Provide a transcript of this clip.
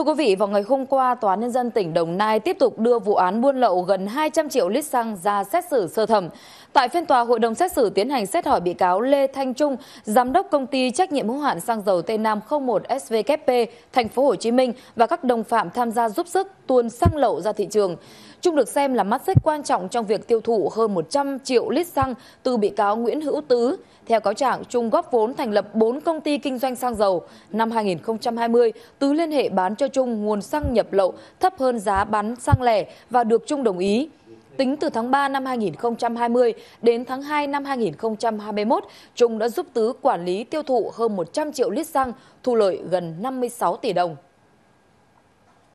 Thưa quý vị, vào ngày hôm qua, Tòa Nhân dân tỉnh Đồng Nai tiếp tục đưa vụ án buôn lậu gần 200 triệu lít xăng ra xét xử sơ thẩm. Tại phiên tòa, hội đồng xét xử tiến hành xét hỏi bị cáo Lê Thanh Trung, giám đốc công ty trách nhiệm hữu hạn xăng dầu Tây Nam 01 SVKP, thành phố Hồ Chí Minh và các đồng phạm tham gia giúp sức tuôn xăng lậu ra thị trường. Trung được xem là mắt xích quan trọng trong việc tiêu thụ hơn 100 triệu lít xăng từ bị cáo Nguyễn Hữu Tứ. Theo cáo trạng, Trung góp vốn thành lập 4 công ty kinh doanh xăng dầu. Năm 2020, Tứ liên hệ bán cho trung nguồn xăng nhập lậu thấp hơn giá bán xăng lẻ và được trung đồng ý tính từ tháng ba năm 2020 đến tháng hai năm 2021 nghìn trung đã giúp tứ quản lý tiêu thụ hơn một trăm triệu lít xăng thu lợi gần năm mươi sáu tỷ đồng